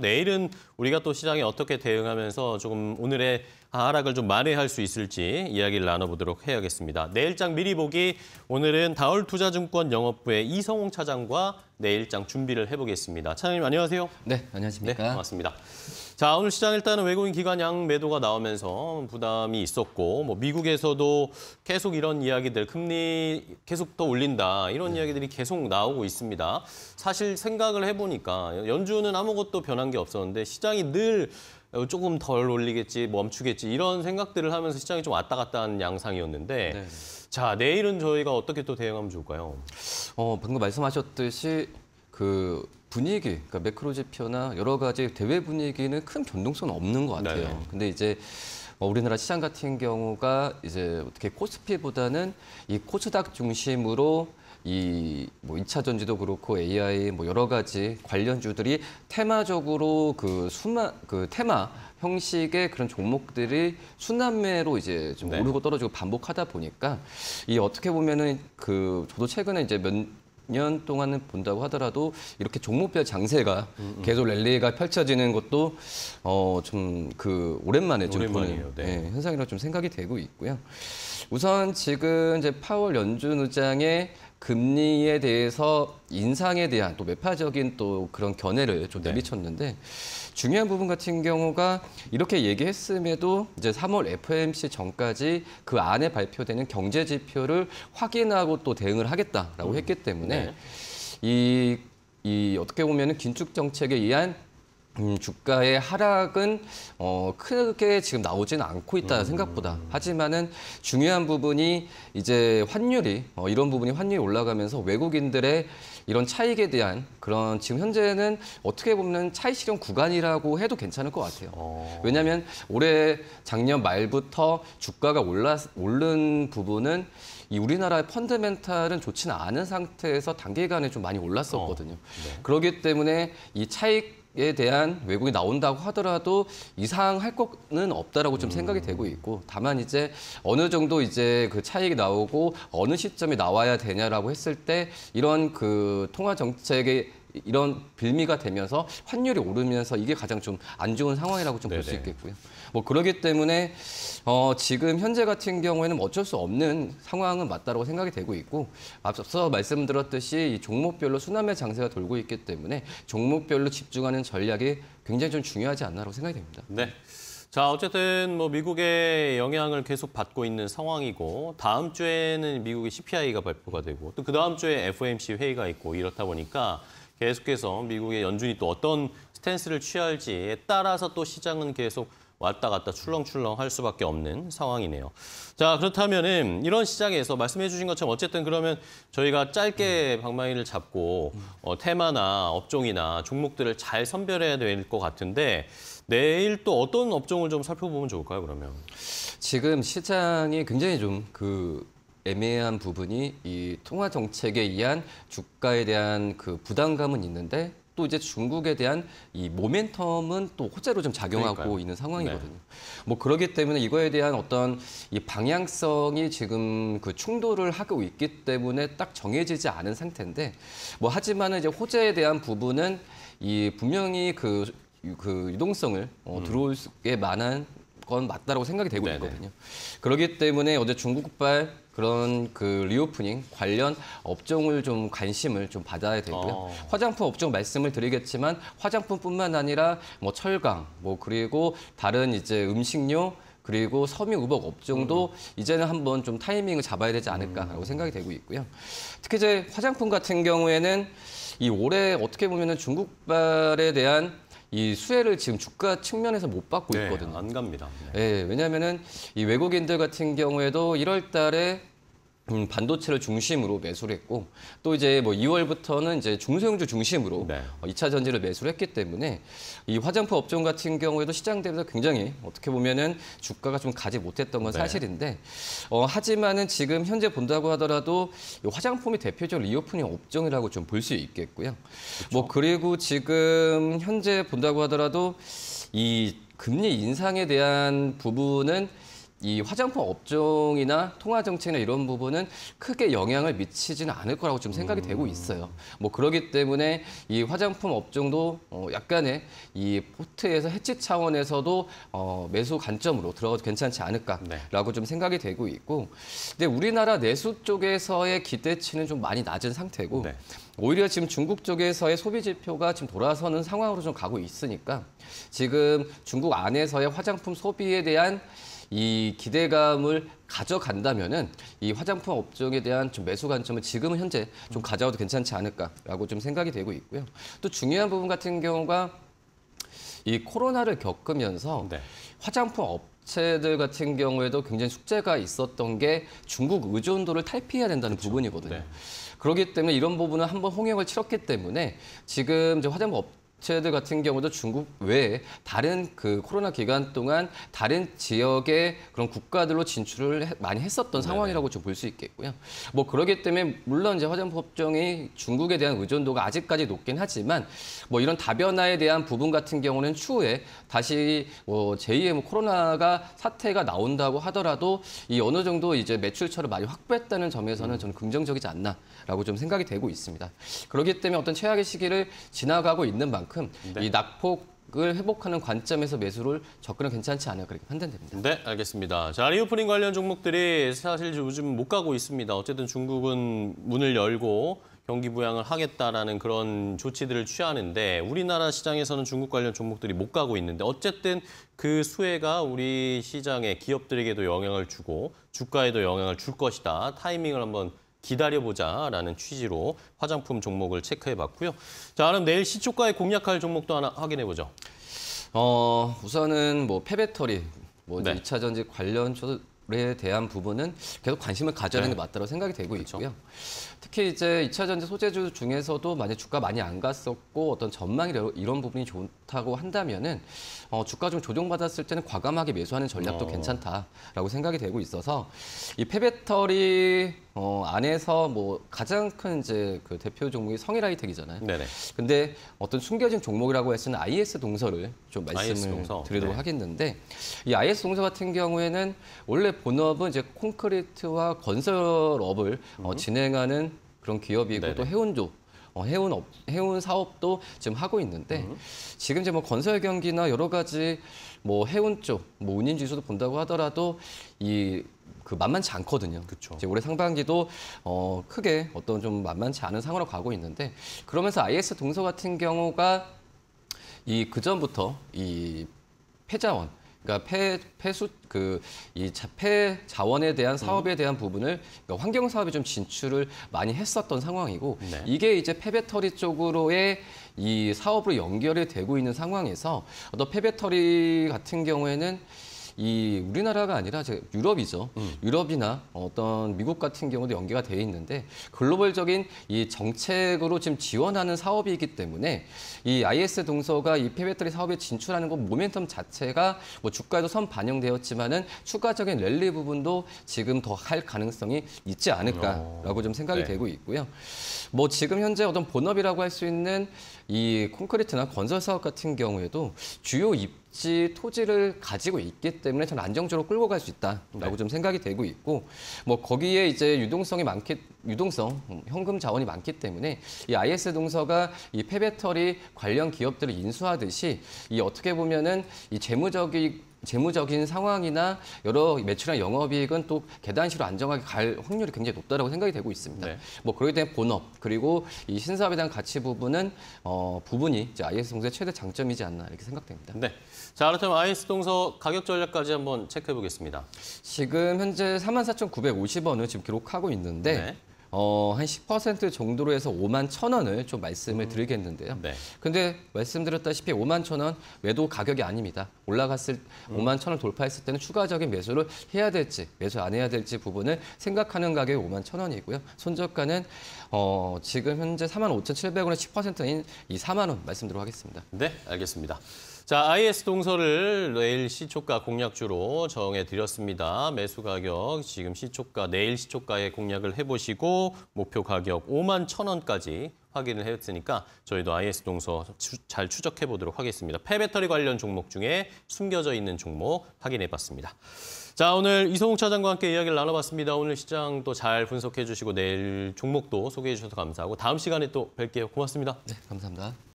내일은 우리가 또 시장에 어떻게 대응하면서 조금 오늘의 하락을 좀 만회할 수 있을지 이야기를 나눠보도록 해야겠습니다. 내일장 미리 보기 오늘은 다울투자증권 영업부의 이성홍 차장과 내일장 준비를 해보겠습니다. 차장님 안녕하세요. 네, 안녕하십니까. 네, 반갑습니다. 자, 오늘 시장 일단은 외국인 기관 양 매도가 나오면서 부담이 있었고 뭐 미국에서도 계속 이런 이야기들 금리 계속 더 올린다. 이런 네. 이야기들이 계속 나오고 있습니다. 사실 생각을 해 보니까 연준은 아무것도 변한 게 없었는데 시장이 늘 조금 덜 올리겠지, 멈추겠지 이런 생각들을 하면서 시장이 좀 왔다 갔다 하는 양상이었는데 네. 자, 내일은 저희가 어떻게 또 대응하면 좋을까요? 어, 방금 말씀하셨듯이 그 분위기, 그러니까 매크로 지표나 여러 가지 대외 분위기는 큰 변동성은 없는 것 같아요. 네네. 근데 이제 뭐 우리나라 시장 같은 경우가 이제 어떻게 코스피보다는 이 코스닥 중심으로 이뭐 2차 전지도 그렇고 AI 뭐 여러 가지 관련주들이 테마적으로 그 수마 그 테마 형식의 그런 종목들이 순환매로 이제 좀 네. 오르고 떨어지고 반복하다 보니까 이 어떻게 보면은 그 저도 최근에 이제 몇년 동안은 본다고 하더라도 이렇게 종목별 장세가 음, 계속 랠리가 펼쳐지는 것도 어, 좀그 오랜만에 좀 보는 네. 예, 현상이라고 좀 생각이 되고 있고요. 우선 지금 이제 파월 연준 의장의 금리에 대해서 인상에 대한 또 매파적인 또 그런 견해를 좀내비쳤는데 네. 중요한 부분 같은 경우가 이렇게 얘기했음에도 이제 3월 FOMC 전까지 그 안에 발표되는 경제 지표를 확인하고 또 대응을 하겠다라고 음. 했기 때문에 네. 이, 이 어떻게 보면은 긴축 정책에 의한 음, 주가의 하락은 어, 크게 지금 나오지는 않고 있다 음. 생각보다. 하지만은 중요한 부분이 이제 환율이 어, 이런 부분이 환율이 올라가면서 외국인들의 이런 차익에 대한 그런 지금 현재는 어떻게 보면 차익 실현 구간이라고 해도 괜찮을 것 같아요. 어... 왜냐하면 올해 작년 말부터 주가가 올라 오른 부분은 이 우리나라의 펀드멘탈은 좋지는 않은 상태에서 단기간에 좀 많이 올랐었거든요. 어, 네. 그렇기 때문에 이 차익 에 대한 외국이 나온다고 하더라도 이상할 것은 없다라고 좀 생각이 되고 있고 다만 이제 어느 정도 이제 그 차익이 나오고 어느 시점에 나와야 되냐라고 했을 때 이런 그 통화 정책의 이런 빌미가 되면서 환율이 오르면서 이게 가장 좀 안 좋은 상황이라고 좀 볼 수 있겠고요. 뭐 그러기 때문에 어, 지금 현재 같은 경우에는 어쩔 수 없는 상황은 맞다고 생각이 되고 있고 앞서 말씀드렸듯이 이 종목별로 수남의 장세가 돌고 있기 때문에 종목별로 집중하는 전략이 굉장히 좀 중요하지 않나라고 생각이 됩니다. 네. 자, 어쨌든 뭐 미국의 영향을 계속 받고 있는 상황이고 다음 주에는 미국의 CPI가 발표가 되고 또 그 다음 주에 FOMC 회의가 있고 이렇다 보니까 계속해서 미국의 연준이 또 어떤 스탠스를 취할지에 따라서 또 시장은 계속 왔다 갔다 출렁출렁 할 수밖에 없는 상황이네요. 자 그렇다면은 이런 시장에서 말씀해주신 것처럼 어쨌든 그러면 저희가 짧게 방망이를 잡고 어, 테마나 업종이나 종목들을 잘 선별해야 될 것 같은데 내일 또 어떤 업종을 좀 살펴보면 좋을까요 그러면? 지금 시장이 굉장히 좀그 애매한 부분이 이 통화 정책에 의한 주가에 대한 그 부담감은 있는데 또 이제 중국에 대한 이 모멘텀은 또 호재로 좀 작용하고 그러니까요. 있는 상황이거든요. 네. 뭐 그러기 때문에 이거에 대한 어떤 이 방향성이 지금 그 충돌을 하고 있기 때문에 딱 정해지지 않은 상태인데 뭐 하지만은 이제 호재에 대한 부분은 이 분명히 그그 그 유동성을 어, 음. 들어올 수 음. 만한 건 맞다라고 생각이 되고 네네. 있거든요. 그렇기 때문에 어제 중국발 그런 그 리오프닝 관련 업종을 좀 관심을 좀 받아야 되고요. 어. 화장품 업종 말씀을 드리겠지만 화장품뿐만 아니라 뭐 철강, 뭐 그리고 다른 이제 음식료 그리고 섬유우복 업종도 음. 이제는 한번 좀 타이밍을 잡아야 되지 않을까라고 음. 생각이 되고 있고요. 특히 이제 화장품 같은 경우에는 이 올해 어떻게 보면은 중국발에 대한 이 수혜를 지금 주가 측면에서 못 받고 네, 있거든요. 네, 안 갑니다. 네. 예, 왜냐하면은 이 외국인들 같은 경우에도 1월 달에 음, 반도체를 중심으로 매수를 했고 또 이제 뭐 2월부터는 이제 중소형주 중심으로 네. 2차 어, 전지를 매수를 했기 때문에 이 화장품 업종 같은 경우에도 시장 대비해서 굉장히 어떻게 보면은 주가가 좀 가지 못했던 건 네. 사실인데 어, 하지만은 지금 현재 본다고 하더라도 이 화장품이 대표적 리오프닝 업종이라고 좀 볼 수 있겠고요. 그렇죠. 뭐 그리고 지금 현재 본다고 하더라도 이 금리 인상에 대한 부분은 이 화장품 업종이나 통화 정책이나 이런 부분은 크게 영향을 미치지는 않을 거라고 지금 생각이 음. 되고 있어요. 뭐 그러기 때문에 이 화장품 업종도 어 약간의 이 포트에서 해치 차원에서도 어 매수 관점으로 들어가도 괜찮지 않을까라고 네. 좀 생각이 되고 있고, 근데 우리나라 내수 쪽에서의 기대치는 좀 많이 낮은 상태고. 네. 오히려 지금 중국 쪽에서의 소비 지표가 지금 돌아서는 상황으로 좀 가고 있으니까 지금 중국 안에서의 화장품 소비에 대한 이 기대감을 가져간다면은 이 화장품 업종에 대한 좀 매수 관점은 지금은 현재 좀 가져와도 괜찮지 않을까라고 좀 생각이 되고 있고요. 또 중요한 부분 같은 경우가 이 코로나를 겪으면서 네. 화장품 업 업체들 같은 경우에도 굉장히 숙제가 있었던 게 중국 의존도를 탈피해야 된다는 그렇죠. 부분이거든요. 네. 그렇기 때문에 이런 부분은 한번 홍역을 치렀기 때문에 지금 이제 화장품 업 업체들 같은 경우도 중국 외에 다른 그 코로나 기간 동안 다른 지역의 그런 국가들로 진출을 많이 했었던 상황이라고 좀 볼 수 있겠고요. 뭐 그러기 때문에 물론 이제 화장 법정이 중국에 대한 의존도가 아직까지 높긴 하지만 뭐 이런 다변화에 대한 부분 같은 경우는 추후에 다시 뭐 제2의 뭐 코로나가 사태가 나온다고 하더라도 이 어느 정도 이제 매출처를 많이 확보했다는 점에서는 음. 저는 긍정적이지 않나라고 좀 생각이 되고 있습니다. 그러기 때문에 어떤 최악의 시기를 지나가고 있는 만큼 만큼 네. 이 낙폭 을 회복하는 관점에서 매수를 접근은 괜찮지 않아요. 그렇게 판단됩니다. 네, 알겠습니다. 자, 리오프닝 관련 종목들이 사실 요즘 못 가고 있습니다. 어쨌든 중국은 문을 열고 경기 부양을 하겠다라는 그런 조치들을 취하는데 우리나라 시장에서는 중국 관련 종목들이 못 가고 있는데 어쨌든 그 수혜가 우리 시장의 기업들에게도 영향을 주고 주가에도 영향을 줄 것이다. 타이밍을 한번 기다려보자라는 취지로 화장품 종목을 체크해봤고요. 자, 그럼 내일 시초가에 공략할 종목도 하나 확인해보죠. 어, 우선은 뭐 폐배터리, 뭐 네. 2차 전지 관련 저에 대한 부분은 계속 관심을 가져야 되는 네. 게 맞다고 생각이 되고 그렇죠. 있고요. 특히 이제 2차 전지 소재주 중에서도 만약 주가 많이 안 갔었고 어떤 전망이 이런 부분이 좋다고 한다면은 어, 주가 좀 조정받았을 때는 과감하게 매수하는 전략도 어. 괜찮다라고 생각이 되고 있어서 이 폐배터리 어, 안에서 뭐 가장 큰 이제 그 대표 종목이 성일하이텍이잖아요. 네네. 근데 어떤 숨겨진 종목이라고 했으는 IS 동서를 좀 말씀을 IS 동서. 드리도록 네. 하겠는데 이 IS 동서 같은 경우에는 원래 본업은 이제 콘크리트와 건설업을 어, 음. 진행하는 그런 기업이고 네네. 또 해운조 어, 해운 업, 해운 사업도 지금 하고 있는데 음. 지금 이제 뭐 건설 경기나 여러 가지 뭐 해운 쪽, 뭐 운임 지수도 본다고 하더라도 이 그 만만치 않거든요. 그쵸. 이제 올해 상반기도 어 크게 어떤 좀 만만치 않은 상황으로 가고 있는데 그러면서 IS 동서 같은 경우가 이그 전부터 이폐자원 그러니까 폐, 폐수 그이 폐 자원에 대한 사업에 대한 부분을 그러니까 환경 사업에 좀 진출을 많이 했었던 상황이고 네. 이게 이제 폐배터리 쪽으로의 이 사업으로 연결이 되고 있는 상황에서 또 폐배터리 같은 경우에는 이 우리나라가 아니라 유럽이죠. 음. 유럽이나 어떤 미국 같은 경우도 연계가 돼 있는데 글로벌적인 이 정책으로 지금 지원하는 사업이기 때문에 이 IS 동서가 이 폐배터리 사업에 진출하는 것 모멘텀 자체가 뭐 주가에도 선 반영되었지만은 추가적인 랠리 부분도 지금 더 할 가능성이 있지 않을까라고 어. 좀 생각이 네. 되고 있고요. 뭐 지금 현재 어떤 본업이라고 할 수 있는 이 콘크리트나 건설 사업 같은 경우에도 주요 입지 토지를 가지고 있기 때문에 저는 안정적으로 끌고 갈 수 있다라고 네. 좀 생각이 되고 있고 뭐 거기에 이제 유동성이 많기 유동성 현금 자원이 많기 때문에 이 IS 동서가 이 폐배터리 관련 기업들을 인수하듯이 이 어떻게 보면은 이 재무적인 재무적인 상황이나 여러 매출이나 영업이익은 또 계단식으로 안정하게 갈 확률이 굉장히 높다라고 생각이 되고 있습니다. 네. 뭐 그러기 때문에 본업 그리고 이 신사업에 대한 가치 부분은 어, 부분이 이제 IS 동서의 최대 장점이지 않나 이렇게 생각됩니다. 네. 자, 그렇다면 IS 동서 가격 전략까지 한번 체크해 보겠습니다. 지금 현재 34,950원을 지금 기록하고 있는데 네. 어, 한 10% 정도로 해서 5만 천 원을 좀 말씀을 음. 드리겠는데요. 네. 근데 말씀드렸다시피 5만 천원 외도 가격이 아닙니다. 올라갔을 음. 5만 천 원 돌파했을 때는 추가적인 매수를 해야 될지 매수 안 해야 될지 부분을 생각하는 가격이 5만 천 원이고요. 손절가는 어, 지금 현재 4만 5,700원에 10%인 이 4만 원 말씀드리도록 하겠습니다. 네, 알겠습니다. 자, IS 동서를 내일 시초가 공략주로 정해드렸습니다. 매수 가격, 지금 시초가, 내일 시초가에 공략을 해보시고 목표 가격 5만 1천원까지 확인을 해 했으니까 저희도 IS 동서 잘 추적해보도록 하겠습니다. 폐배터리 관련 종목 중에 숨겨져 있는 종목 확인해봤습니다. 자, 오늘 이성욱 차장과 함께 이야기를 나눠봤습니다. 오늘 시장도 잘 분석해주시고 내일 종목도 소개해주셔서 감사하고 다음 시간에 또 뵐게요. 고맙습니다. 네, 감사합니다.